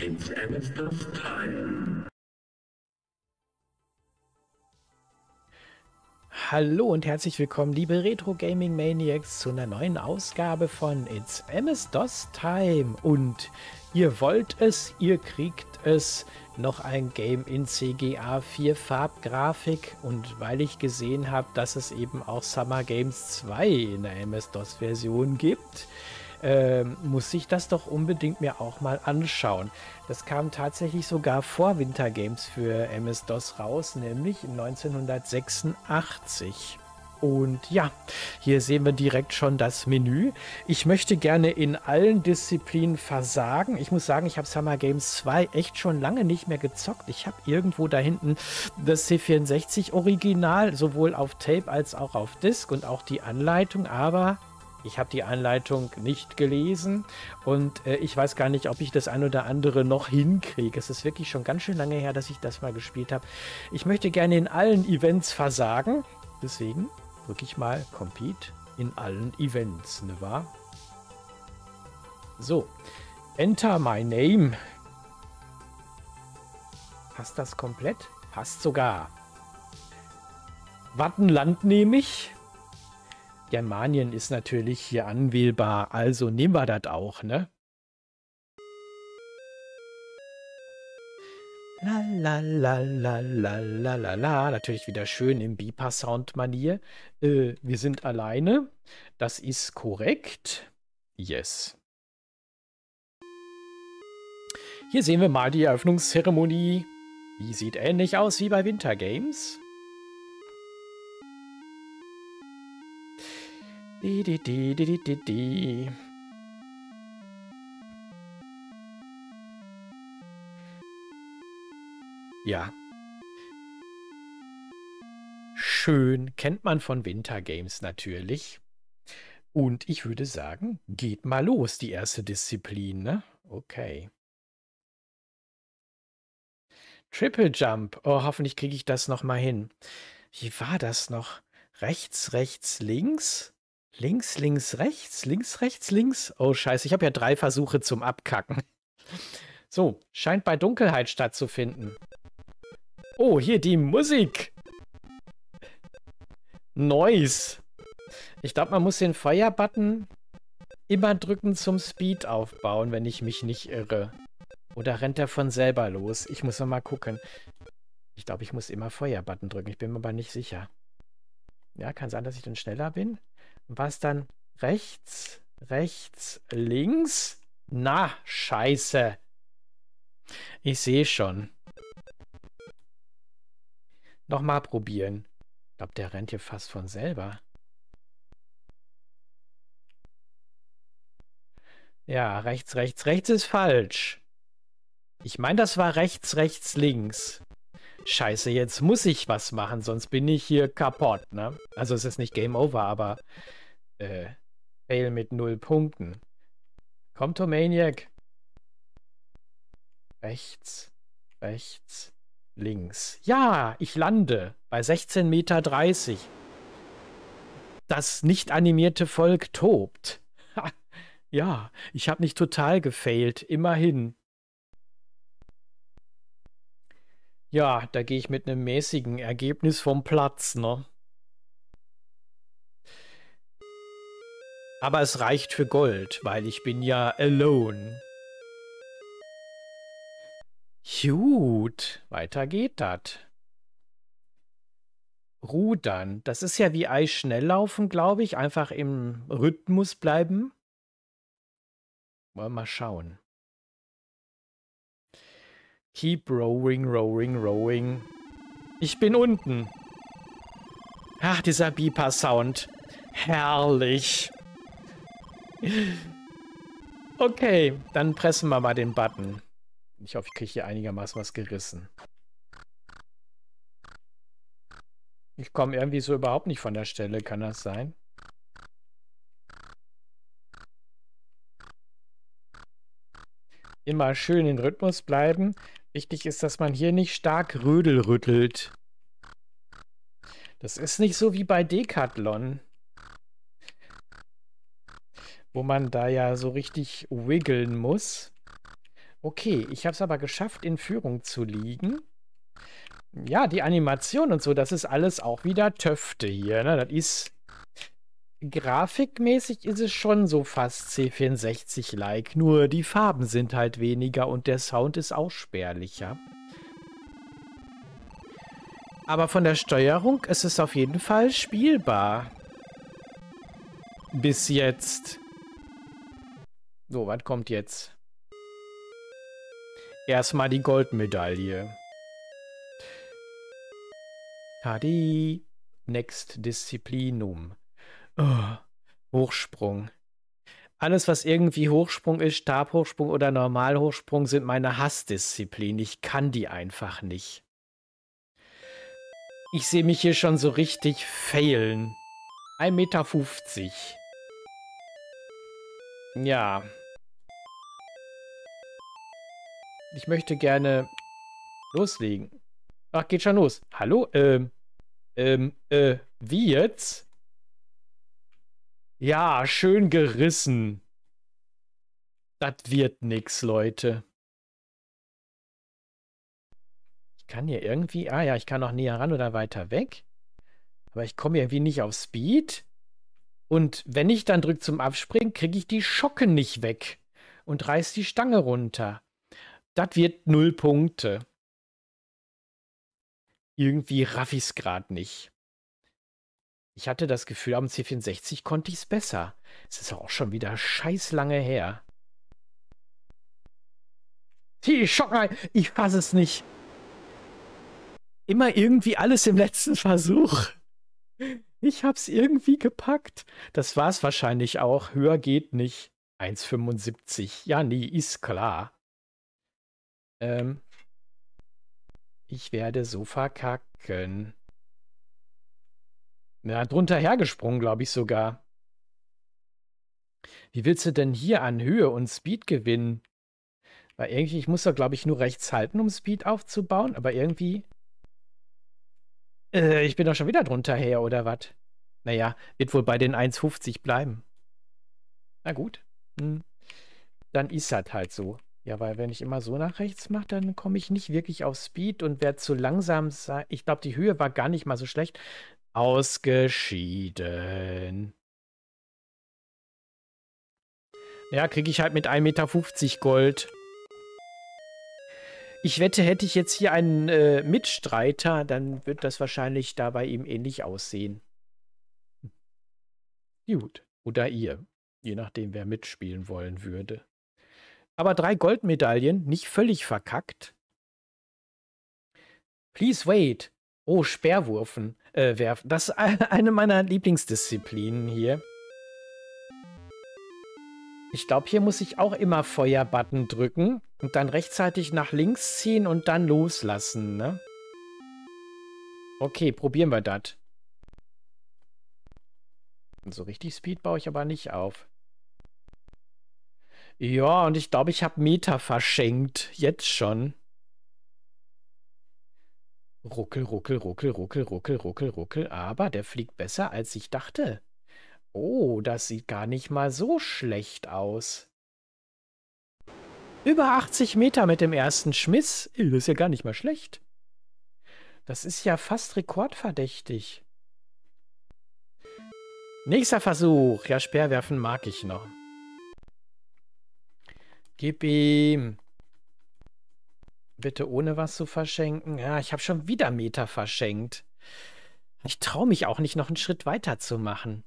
It's Amistad's time. Hallo und herzlich willkommen, liebe Retro Gaming Maniacs, zu einer neuen Ausgabe von It's MS-DOS Time. Und ihr wollt es, ihr kriegt es. Noch ein Game in CGA 4 Farbgrafik. Und weil ich gesehen habe, dass es eben auch Summer Games 2 in der MS-DOS-Version gibt, äh, muss ich das doch unbedingt mir auch mal anschauen. Das kam tatsächlich sogar vor Winter Games für MS-DOS raus, nämlich 1986. Und ja, hier sehen wir direkt schon das Menü. Ich möchte gerne in allen Disziplinen versagen. Ich muss sagen, ich habe Summer Games 2 echt schon lange nicht mehr gezockt. Ich habe irgendwo da hinten das C64 Original, sowohl auf Tape als auch auf Disk und auch die Anleitung, aber ich habe die Anleitung nicht gelesen und äh, ich weiß gar nicht, ob ich das ein oder andere noch hinkriege. Es ist wirklich schon ganz schön lange her, dass ich das mal gespielt habe. Ich möchte gerne in allen Events versagen. Deswegen drücke ich mal Compete in allen Events, ne wahr? So, Enter My Name. Passt das komplett? Passt sogar. Wattenland nehme ich. Germanien ist natürlich hier anwählbar, also nehmen wir das auch, ne? La la la la la la la la. Natürlich wieder schön im Bipa-Sound-Manier. Äh, wir sind alleine. Das ist korrekt. Yes. Hier sehen wir mal die Eröffnungszeremonie. Die sieht ähnlich aus wie bei Winter Games. Di di di di di di di. Ja. Schön kennt man von Winter Games natürlich. Und ich würde sagen, geht mal los, die erste Disziplin, ne? Okay. Triple Jump. Oh, hoffentlich kriege ich das nochmal hin. Wie war das noch? Rechts, rechts, links? Links, links, rechts, links, rechts, links. Oh scheiße, ich habe ja drei Versuche zum Abkacken. So, scheint bei Dunkelheit stattzufinden. Oh, hier die Musik. Noise. Ich glaube, man muss den Feuerbutton immer drücken zum Speed aufbauen, wenn ich mich nicht irre. Oder rennt er von selber los? Ich muss noch mal gucken. Ich glaube, ich muss immer Feuerbutton drücken. Ich bin mir aber nicht sicher. Ja, kann sein, dass ich dann schneller bin was dann rechts, rechts, links. Na, scheiße. Ich sehe schon. Nochmal probieren. Ich glaube, der rennt hier fast von selber. Ja, rechts, rechts, rechts ist falsch. Ich meine, das war rechts, rechts, links scheiße, jetzt muss ich was machen, sonst bin ich hier kaputt, ne? Also es ist nicht Game Over, aber äh, Fail mit null Punkten. Kommt, Maniac. Rechts, rechts, links. Ja, ich lande bei 16,30 Meter. Das nicht animierte Volk tobt. ja, ich habe nicht total gefailt, immerhin. Ja, da gehe ich mit einem mäßigen Ergebnis vom Platz, ne? Aber es reicht für Gold, weil ich bin ja alone. Gut, weiter geht das. Rudern, das ist ja wie Eis schnelllaufen, glaube ich, einfach im Rhythmus bleiben. Wollen wir mal schauen. Keep rowing, rowing, rowing. Ich bin unten. Ach, dieser Beeper-Sound. Herrlich. Okay, dann pressen wir mal den Button. Ich hoffe, ich kriege hier einigermaßen was gerissen. Ich komme irgendwie so überhaupt nicht von der Stelle, kann das sein? Immer schön in Rhythmus bleiben. Wichtig ist, dass man hier nicht stark Rödel rüttelt. Das ist nicht so wie bei Decathlon, wo man da ja so richtig wiggeln muss. Okay, ich habe es aber geschafft, in Führung zu liegen. Ja, die Animation und so, das ist alles auch wieder Töfte hier. Ne? Das ist grafikmäßig ist es schon so fast C64-like, nur die Farben sind halt weniger und der Sound ist auch spärlicher. Aber von der Steuerung ist es auf jeden Fall spielbar. Bis jetzt. So, was kommt jetzt? Erstmal die Goldmedaille. Tadi. Next Disziplinum. Oh, Hochsprung. Alles, was irgendwie Hochsprung ist, Stabhochsprung oder Normalhochsprung, sind meine Hassdisziplin. Ich kann die einfach nicht. Ich sehe mich hier schon so richtig failen. 1,50 Meter. Ja. Ich möchte gerne loslegen. Ach, geht schon los. Hallo? Ähm, ähm, äh, wie jetzt? Ja, schön gerissen. Das wird nix, Leute. Ich kann hier irgendwie... Ah ja, ich kann noch näher ran oder weiter weg. Aber ich komme irgendwie nicht auf Speed. Und wenn ich dann drücke zum Abspringen, kriege ich die Schocke nicht weg. Und reiß die Stange runter. Das wird null Punkte. Irgendwie raff ich's gerade nicht. Ich hatte das Gefühl, am C64 konnte ich es besser. Es ist auch schon wieder scheiß lange her. Die Schocker, ich fasse es nicht. Immer irgendwie alles im letzten Versuch. Ich hab's irgendwie gepackt. Das war's wahrscheinlich auch. Höher geht nicht. 1,75. Ja, nee, ist klar. Ähm, ich werde so verkacken. Ja, drunter hergesprungen, glaube ich sogar. Wie willst du denn hier an Höhe und Speed gewinnen? Weil irgendwie, ich muss doch, glaube ich, nur rechts halten, um Speed aufzubauen, aber irgendwie. Äh, ich bin doch schon wieder drunter her, oder was? Naja, wird wohl bei den 1,50 bleiben. Na gut. Hm. Dann ist das halt so. Ja, weil wenn ich immer so nach rechts mache, dann komme ich nicht wirklich auf Speed und werde zu langsam sein. Ich glaube, die Höhe war gar nicht mal so schlecht. Ausgeschieden. Ja, kriege ich halt mit 1,50 Meter Gold. Ich wette, hätte ich jetzt hier einen äh, Mitstreiter, dann wird das wahrscheinlich dabei ihm ähnlich aussehen. Gut. Oder ihr. Je nachdem, wer mitspielen wollen würde. Aber drei Goldmedaillen, nicht völlig verkackt. Please wait. Oh, Speerwurfen äh, werfen. Das ist eine meiner Lieblingsdisziplinen hier. Ich glaube, hier muss ich auch immer Feuerbutton drücken und dann rechtzeitig nach links ziehen und dann loslassen, ne? Okay, probieren wir das. So richtig Speed baue ich aber nicht auf. Ja, und ich glaube, ich habe Meter verschenkt. Jetzt schon. Ruckel, ruckel, ruckel, ruckel, ruckel, ruckel, ruckel, aber der fliegt besser, als ich dachte. Oh, das sieht gar nicht mal so schlecht aus. Über 80 Meter mit dem ersten Schmiss. Das ist ja gar nicht mal schlecht. Das ist ja fast rekordverdächtig. Nächster Versuch. Ja, Speerwerfen mag ich noch. Gib ihm. Bitte ohne was zu verschenken. Ja, ich habe schon wieder Meter verschenkt. Ich traue mich auch nicht, noch einen Schritt weiter zu machen.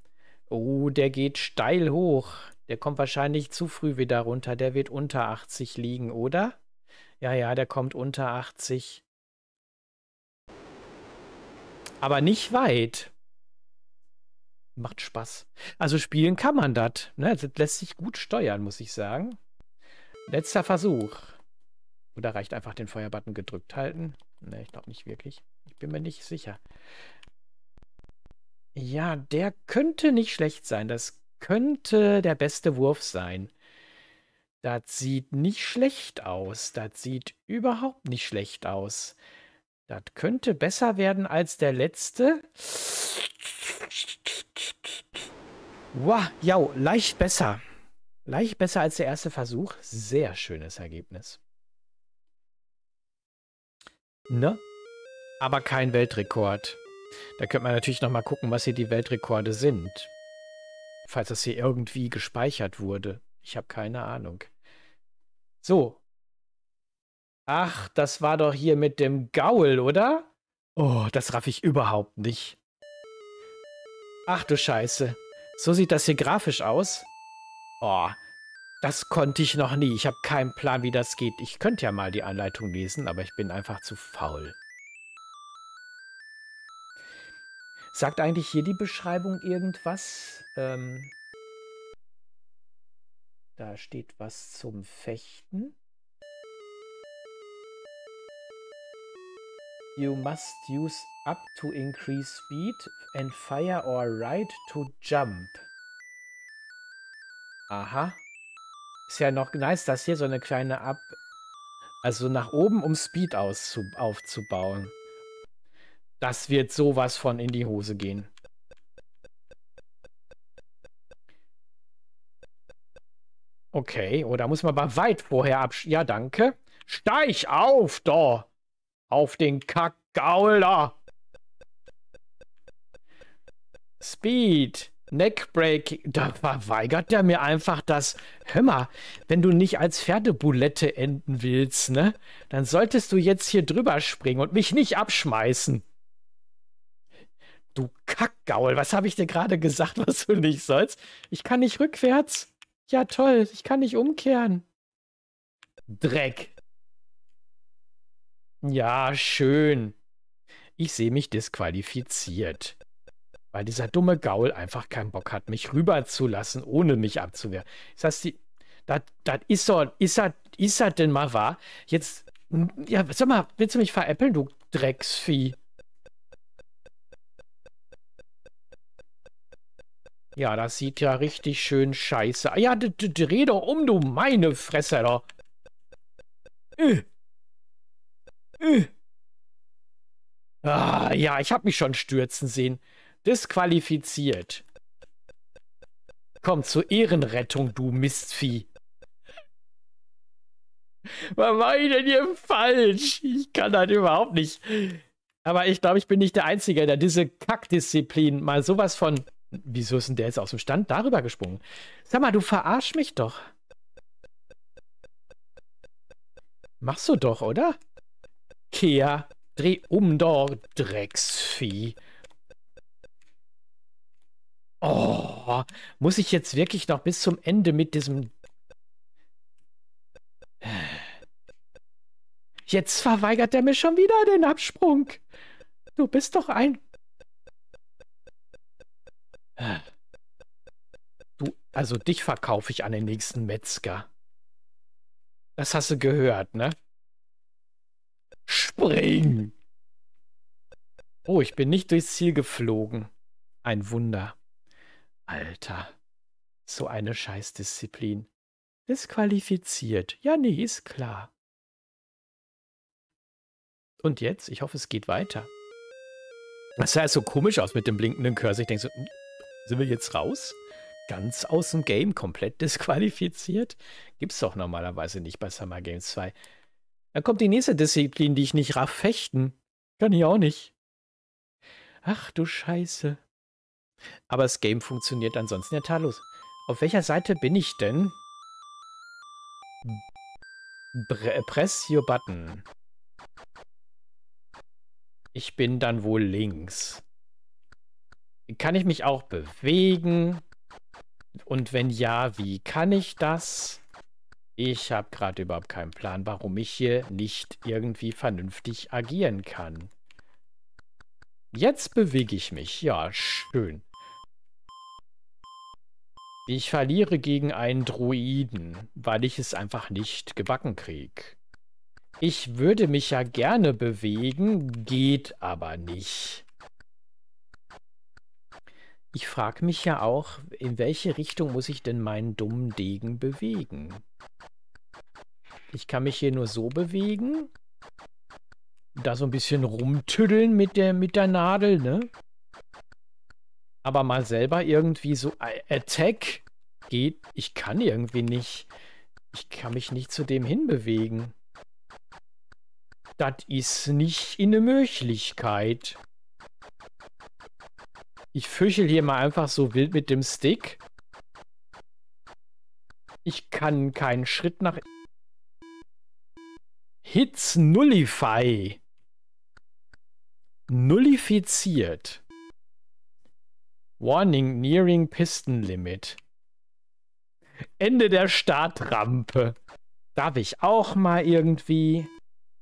Oh, der geht steil hoch. Der kommt wahrscheinlich zu früh wieder runter. Der wird unter 80 liegen, oder? Ja, ja, der kommt unter 80. Aber nicht weit. Macht Spaß. Also spielen kann man das. Ne? Das lässt sich gut steuern, muss ich sagen. Letzter Versuch. Oder reicht einfach den Feuerbutton gedrückt halten? Ne, ich glaube nicht wirklich. Ich bin mir nicht sicher. Ja, der könnte nicht schlecht sein. Das könnte der beste Wurf sein. Das sieht nicht schlecht aus. Das sieht überhaupt nicht schlecht aus. Das könnte besser werden als der letzte. Wow, ja, leicht besser. Leicht besser als der erste Versuch. Sehr schönes Ergebnis. Ne? Aber kein Weltrekord. Da könnte man natürlich nochmal gucken, was hier die Weltrekorde sind. Falls das hier irgendwie gespeichert wurde. Ich habe keine Ahnung. So. Ach, das war doch hier mit dem Gaul, oder? Oh, das raff ich überhaupt nicht. Ach du Scheiße. So sieht das hier grafisch aus. Oh, das konnte ich noch nie. Ich habe keinen Plan, wie das geht. Ich könnte ja mal die Anleitung lesen, aber ich bin einfach zu faul. Sagt eigentlich hier die Beschreibung irgendwas? Ähm, da steht was zum Fechten. You must use up to increase speed and fire or ride to jump. Aha. Ist ja noch nice, dass hier so eine kleine Ab... Also nach oben, um Speed auszu aufzubauen. Das wird sowas von in die Hose gehen. Okay, oder oh, muss man aber weit vorher ab... Ja, danke. Steig auf, da! Auf den Kackgauler! Speed! Neckbreak, da verweigert er mir einfach das. Hör mal, wenn du nicht als Pferdebulette enden willst, ne, dann solltest du jetzt hier drüber springen und mich nicht abschmeißen. Du Kackgaul, was habe ich dir gerade gesagt, was du nicht sollst? Ich kann nicht rückwärts. Ja, toll, ich kann nicht umkehren. Dreck. Ja, schön. Ich sehe mich disqualifiziert weil dieser dumme Gaul einfach keinen Bock hat, mich rüberzulassen, ohne mich abzuwehren. Ich sag, die, das, ist so, ist das, ist das denn mal wahr? Jetzt, ja, sag mal, willst du mich veräppeln, du Drecksvieh? Ja, das sieht ja richtig schön scheiße. Ja, dreh doch um, du meine Fresse, da. Äh. Äh. Ah, ja, ich hab mich schon stürzen sehen. Disqualifiziert. Komm zur Ehrenrettung, du Mistvieh. Was mache ich denn hier falsch? Ich kann das halt überhaupt nicht. Aber ich glaube, ich bin nicht der Einzige, der diese Kackdisziplin mal sowas von. Wieso ist denn der jetzt aus dem Stand darüber gesprungen? Sag mal, du verarsch mich doch. Machst du doch, oder? Kea, dreh um doch, Drecksvieh. Oh, muss ich jetzt wirklich noch bis zum Ende mit diesem... Jetzt verweigert er mir schon wieder den Absprung. Du bist doch ein... Du, also dich verkaufe ich an den nächsten Metzger. Das hast du gehört, ne? Spring! Oh, ich bin nicht durchs Ziel geflogen. Ein Wunder. Alter, so eine Scheißdisziplin. Disqualifiziert. Ja, nee, ist klar. Und jetzt? Ich hoffe, es geht weiter. Das sah so komisch aus mit dem blinkenden Cursor. Ich denke so, hm, sind wir jetzt raus? Ganz aus dem Game, komplett disqualifiziert? Gibt's doch normalerweise nicht bei Summer Games 2. Dann kommt die nächste Disziplin, die ich nicht raff fechten. Kann ich auch nicht. Ach du Scheiße. Aber das Game funktioniert ansonsten ja tadellos. Auf welcher Seite bin ich denn? Bre äh, press your button. Ich bin dann wohl links. Kann ich mich auch bewegen? Und wenn ja, wie kann ich das? Ich habe gerade überhaupt keinen Plan, warum ich hier nicht irgendwie vernünftig agieren kann. Jetzt bewege ich mich. Ja, schön. Ich verliere gegen einen Druiden, weil ich es einfach nicht gebacken kriege. Ich würde mich ja gerne bewegen, geht aber nicht. Ich frage mich ja auch, in welche Richtung muss ich denn meinen dummen Degen bewegen? Ich kann mich hier nur so bewegen. Da so ein bisschen rumtüddeln mit der, mit der Nadel, ne? aber mal selber irgendwie so äh, Attack geht. Ich kann irgendwie nicht. Ich kann mich nicht zu dem hinbewegen. Das ist nicht eine Möglichkeit. Ich fischel hier mal einfach so wild mit dem Stick. Ich kann keinen Schritt nach... Hits Nullify. Nullifiziert. Warning, nearing Piston Limit. Ende der Startrampe. Darf ich auch mal irgendwie?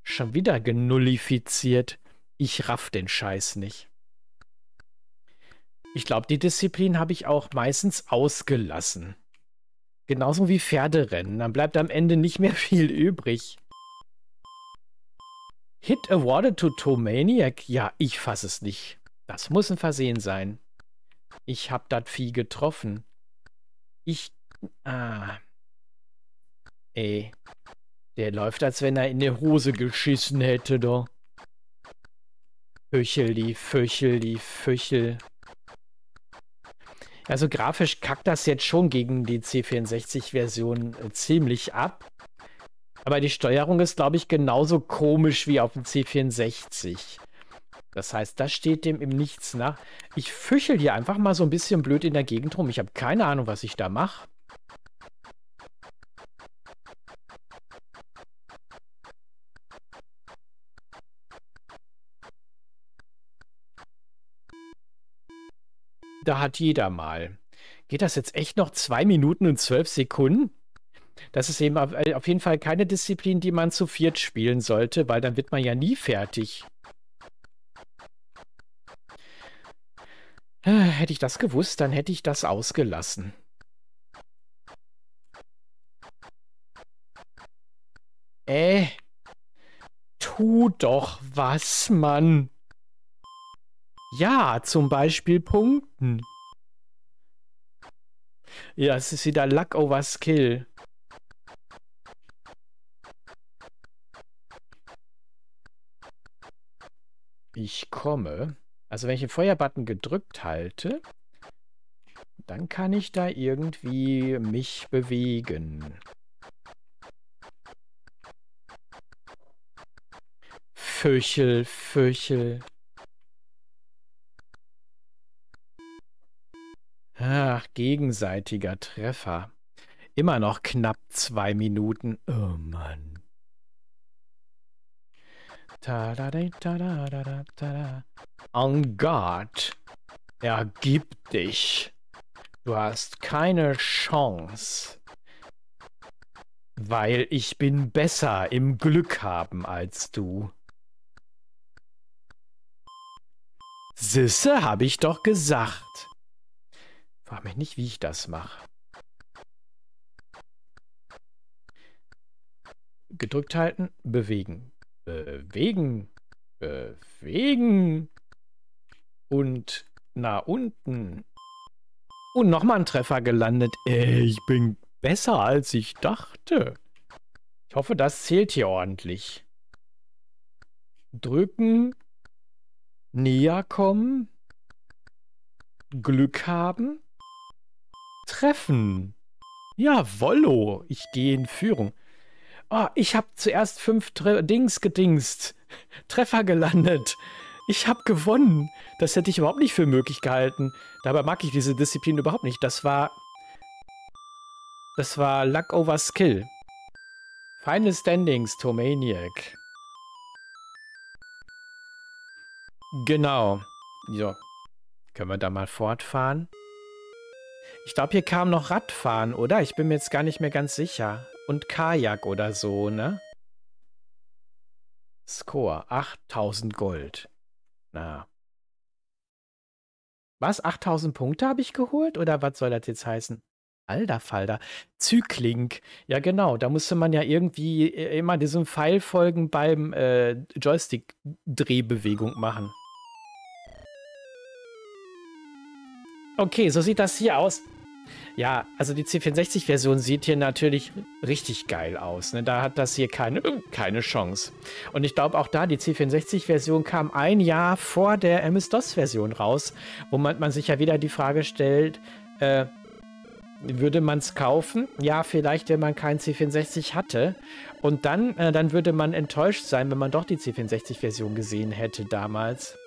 Schon wieder genullifiziert. Ich raff den Scheiß nicht. Ich glaube, die Disziplin habe ich auch meistens ausgelassen. Genauso wie Pferderennen. Dann bleibt am Ende nicht mehr viel übrig. Hit awarded to Tomaniac? Ja, ich fasse es nicht. Das muss ein Versehen sein. Ich hab das Vieh getroffen. Ich. Ah. Ey. Der läuft, als wenn er in die Hose geschissen hätte, doch. Föchel, die Föchel, die Föchel. Also grafisch kackt das jetzt schon gegen die C64-Version äh, ziemlich ab. Aber die Steuerung ist, glaube ich, genauso komisch wie auf dem C64. Das heißt, das steht dem im Nichts nach. Ich füschel hier einfach mal so ein bisschen blöd in der Gegend rum. Ich habe keine Ahnung, was ich da mache. Da hat jeder mal. Geht das jetzt echt noch zwei Minuten und zwölf Sekunden? Das ist eben auf äh, jeden Fall keine Disziplin, die man zu viert spielen sollte, weil dann wird man ja nie fertig. Hätte ich das gewusst, dann hätte ich das ausgelassen. Äh. Tu doch was, Mann. Ja, zum Beispiel punkten. Ja, es ist wieder Luck over Skill. Ich komme. Also wenn ich den Feuerbutton gedrückt halte, dann kann ich da irgendwie mich bewegen. Föchel, Föchel. Ach, gegenseitiger Treffer. Immer noch knapp zwei Minuten. Oh Mann. On God, ergib dich. Du hast keine Chance. Weil ich bin besser im Glück haben als du. Sisse, habe ich doch gesagt. Frag mich nicht, wie ich das mache. Gedrückt halten, bewegen bewegen, bewegen und nach unten. Und nochmal ein Treffer gelandet. Äh, ich bin besser, als ich dachte. Ich hoffe, das zählt hier ordentlich. Drücken, näher kommen, Glück haben, treffen. Jawollo, ich gehe in Führung oh, ich habe zuerst fünf Tre Dings gedingst, Treffer gelandet. Ich habe gewonnen. Das hätte ich überhaupt nicht für möglich gehalten. Dabei mag ich diese Disziplin überhaupt nicht. Das war... Das war Luck over Skill. Final Standings, Tomaniac. Genau. So. Können wir da mal fortfahren? Ich glaube, hier kam noch Radfahren, oder? Ich bin mir jetzt gar nicht mehr ganz sicher und Kajak oder so, ne? Score, 8000 Gold. Na. Was, 8000 Punkte habe ich geholt? Oder was soll das jetzt heißen? Alter Falter. Zykling. Ja, genau. Da musste man ja irgendwie äh, immer diesem Pfeil folgen beim äh, Joystick-Drehbewegung machen. Okay, so sieht das hier aus. Ja, also die C64-Version sieht hier natürlich richtig geil aus. Ne? Da hat das hier keine, äh, keine Chance. Und ich glaube auch da, die C64-Version kam ein Jahr vor der MS-DOS-Version raus, wo man, man, sich ja wieder die Frage stellt, äh, würde man es kaufen? Ja, vielleicht, wenn man keinen C64 hatte. Und dann, äh, dann würde man enttäuscht sein, wenn man doch die C64-Version gesehen hätte damals.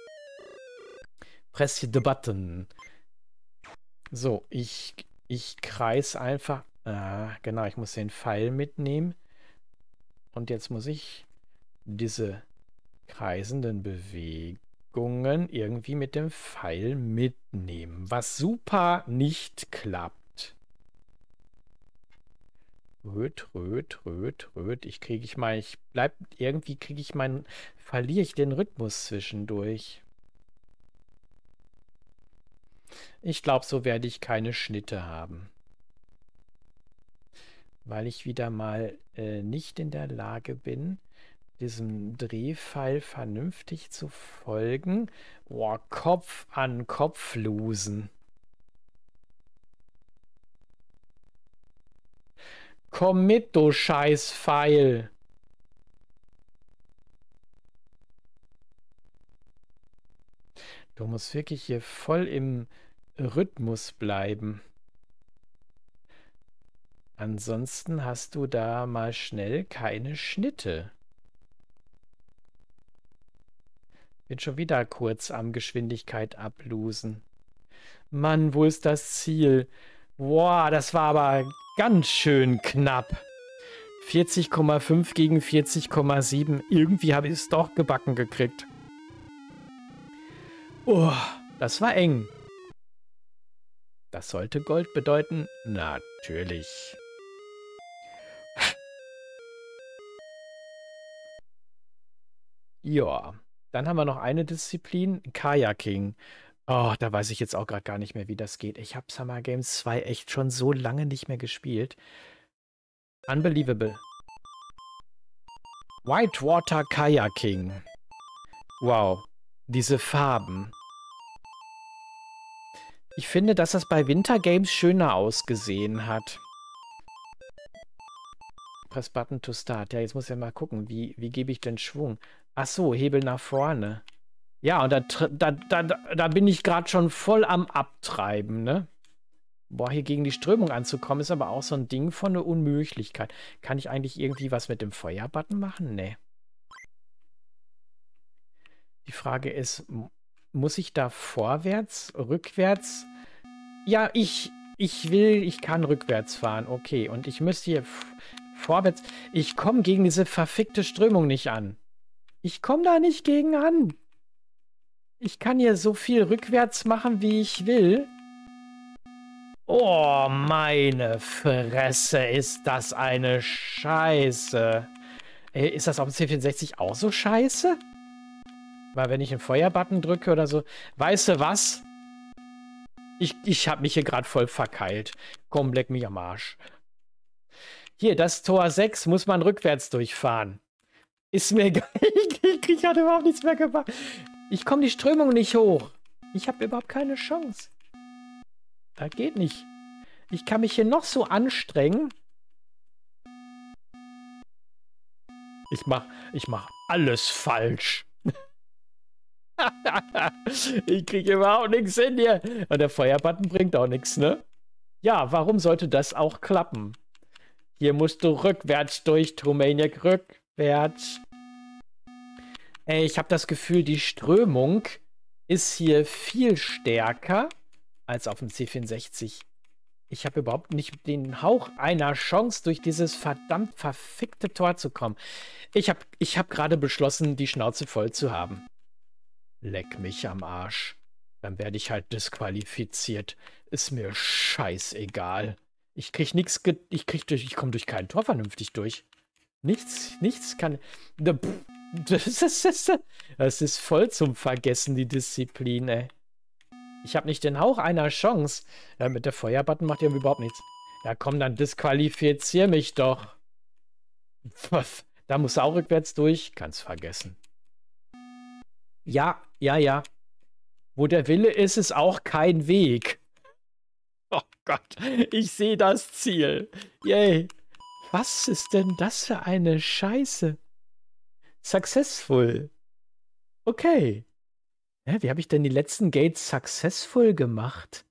Press the button. So, ich ich kreis einfach. Ah, genau, ich muss den Pfeil mitnehmen. Und jetzt muss ich diese kreisenden Bewegungen irgendwie mit dem Pfeil mitnehmen. Was super nicht klappt. Röt, röt, röt, röt. Ich kriege ich mal, ich bleib, irgendwie kriege ich meinen, verliere ich den Rhythmus zwischendurch. Ich glaube, so werde ich keine Schnitte haben. Weil ich wieder mal äh, nicht in der Lage bin, diesem Drehpfeil vernünftig zu folgen. Boah, Kopf an Kopf losen. Komm mit, du Scheißpfeil. Du musst wirklich hier voll im Rhythmus bleiben. Ansonsten hast du da mal schnell keine Schnitte. Bin schon wieder kurz am Geschwindigkeit ablosen. Mann, wo ist das Ziel? Boah, das war aber ganz schön knapp. 40,5 gegen 40,7. Irgendwie habe ich es doch gebacken gekriegt. Oh, das war eng. Das sollte Gold bedeuten? Natürlich. ja, dann haben wir noch eine Disziplin, Kajaking. Oh, da weiß ich jetzt auch gerade gar nicht mehr, wie das geht. Ich habe Summer Games 2 echt schon so lange nicht mehr gespielt. Unbelievable. Whitewater Kayaking. Wow, diese Farben. Ich finde, dass das bei Winter Games schöner ausgesehen hat. Press Button to Start. Ja, jetzt muss ich ja mal gucken, wie, wie gebe ich denn Schwung? Ach so, Hebel nach vorne. Ja, und da, da, da, da bin ich gerade schon voll am Abtreiben, ne? Boah, hier gegen die Strömung anzukommen, ist aber auch so ein Ding von der Unmöglichkeit. Kann ich eigentlich irgendwie was mit dem Feuerbutton machen? Nee. Die Frage ist, muss ich da vorwärts, rückwärts? Ja, ich, ich will, ich kann rückwärts fahren, okay. Und ich müsste hier vorwärts. Ich komme gegen diese verfickte Strömung nicht an. Ich komme da nicht gegen an. Ich kann hier so viel rückwärts machen, wie ich will. Oh, meine Fresse, ist das eine Scheiße. Ey, äh, ist das auf dem C64 auch so scheiße? Weil wenn ich einen Feuerbutton drücke oder so... Weißt du was? Ich, ich habe mich hier gerade voll verkeilt. Komm, leck mich am Arsch. Hier, das Tor 6 muss man rückwärts durchfahren. Ist mir egal. Ich, ich hatte überhaupt nichts mehr gemacht. Ich komme die Strömung nicht hoch. Ich habe überhaupt keine Chance. Das geht nicht. Ich kann mich hier noch so anstrengen. Ich mach, ich mach alles falsch. ich kriege überhaupt nichts hin hier. Und der Feuerbutton bringt auch nichts, ne? Ja, warum sollte das auch klappen? Hier musst du rückwärts durch, Tomaniac, rückwärts. Ey, ich habe das Gefühl, die Strömung ist hier viel stärker als auf dem C64. Ich habe überhaupt nicht den Hauch einer Chance, durch dieses verdammt verfickte Tor zu kommen. Ich habe ich hab gerade beschlossen, die Schnauze voll zu haben. Leck mich am Arsch. Dann werde ich halt disqualifiziert. Ist mir scheißegal. Ich krieg nichts, ich krieg durch, ich komme durch kein Tor vernünftig durch. Nichts, nichts kann. Das ist, das ist voll zum Vergessen, die Disziplin, ey. Ich habe nicht den Hauch einer Chance. Ja, mit der Feuerbutton macht ihr überhaupt nichts. Ja, komm, dann disqualifizier mich doch. Da muss auch rückwärts durch. Kann's vergessen. Ja, ja, ja. Wo der Wille ist, ist auch kein Weg. Oh Gott, ich sehe das Ziel. Yay. Was ist denn das für eine Scheiße? Successful. Okay. Hä, wie habe ich denn die letzten Gates successful gemacht?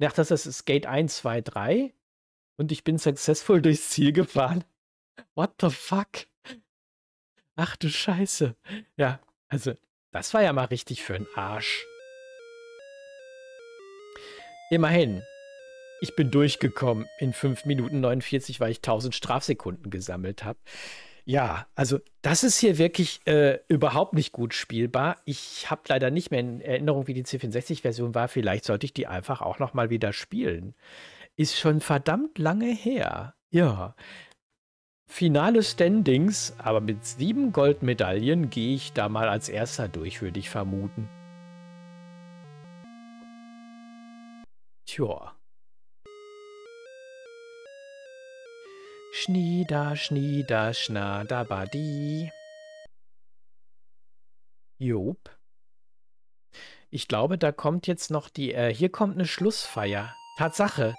Ach, das ist Gate 1, 2, 3. Und ich bin successful durchs Ziel gefahren. What the fuck? Ach du Scheiße. Ja, also das war ja mal richtig für einen Arsch. Immerhin, ich bin durchgekommen. In 5 Minuten 49, weil ich 1000 Strafsekunden gesammelt habe. Ja, also das ist hier wirklich äh, überhaupt nicht gut spielbar. Ich habe leider nicht mehr in Erinnerung, wie die C64-Version war. Vielleicht sollte ich die einfach auch noch mal wieder spielen. Ist schon verdammt lange her. Ja, finale Standings, aber mit sieben Goldmedaillen gehe ich da mal als erster durch, würde ich vermuten. Tja. Schnieder, Schnieder, Schnadabadi. Job. Ich glaube, da kommt jetzt noch die, äh, hier kommt eine Schlussfeier. Tatsache,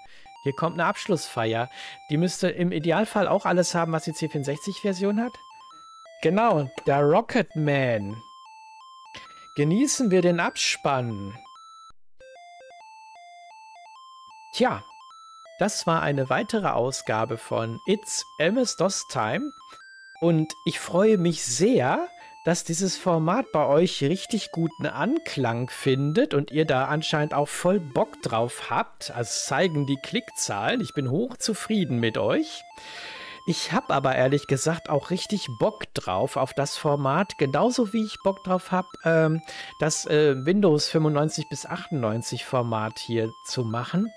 hier kommt eine Abschlussfeier. Die müsste im Idealfall auch alles haben, was die C64-Version hat. Genau, der Rocketman. Genießen wir den Abspann. Tja, das war eine weitere Ausgabe von It's MS-DOS Time. Und ich freue mich sehr, dass dieses Format bei euch richtig guten Anklang findet und ihr da anscheinend auch voll Bock drauf habt. Also zeigen die Klickzahlen. Ich bin hoch zufrieden mit euch. Ich habe aber ehrlich gesagt auch richtig Bock drauf auf das Format, genauso wie ich Bock drauf habe, ähm, das äh, Windows 95 bis 98 Format hier zu machen.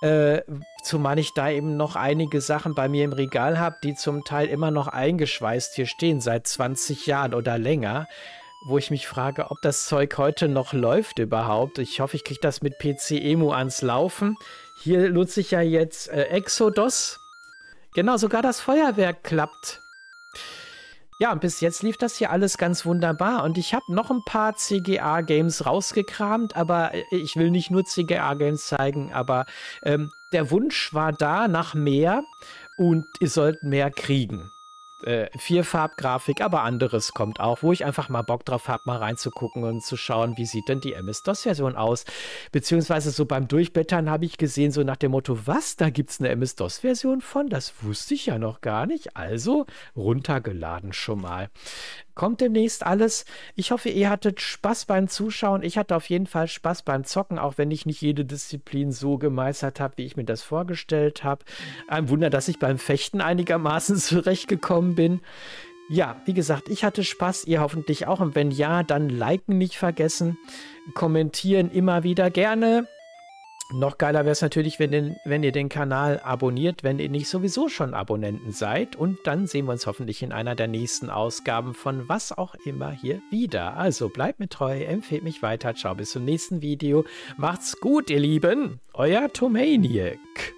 Äh, zumal ich da eben noch einige Sachen bei mir im Regal habe, die zum Teil immer noch eingeschweißt hier stehen, seit 20 Jahren oder länger, wo ich mich frage, ob das Zeug heute noch läuft überhaupt. Ich hoffe, ich kriege das mit PC Emu ans Laufen. Hier nutze ich ja jetzt äh, Exodus. Genau, sogar das Feuerwerk klappt. Ja, bis jetzt lief das hier alles ganz wunderbar. Und ich habe noch ein paar CGA-Games rausgekramt, aber äh, ich will nicht nur CGA-Games zeigen, aber ähm, der Wunsch war da nach mehr und ihr sollt mehr kriegen äh, Vierfarbgrafik, aber anderes kommt auch, wo ich einfach mal Bock drauf habe, mal reinzugucken und zu schauen, wie sieht denn die MS-DOS-Version aus. Beziehungsweise so beim Durchblättern habe ich gesehen, so nach dem Motto, was, da gibt es eine MS-DOS-Version von? Das wusste ich ja noch gar nicht. Also runtergeladen schon mal kommt demnächst alles. Ich hoffe, ihr hattet Spaß beim Zuschauen. Ich hatte auf jeden Fall Spaß beim Zocken, auch wenn ich nicht jede Disziplin so gemeistert habe, wie ich mir das vorgestellt habe. Ein Wunder, dass ich beim Fechten einigermaßen zurechtgekommen bin. Ja, wie gesagt, ich hatte Spaß, ihr hoffentlich auch. Und wenn ja, dann liken nicht vergessen, kommentieren immer wieder gerne. Noch geiler wäre es natürlich, wenn, den, wenn ihr den Kanal abonniert, wenn ihr nicht sowieso schon Abonnenten seid. Und dann sehen wir uns hoffentlich in einer der nächsten Ausgaben von was auch immer hier wieder. Also bleibt mir treu, empfehlt mich weiter. Ciao, bis zum nächsten Video. Macht's gut, ihr Lieben. Euer Tomaniac.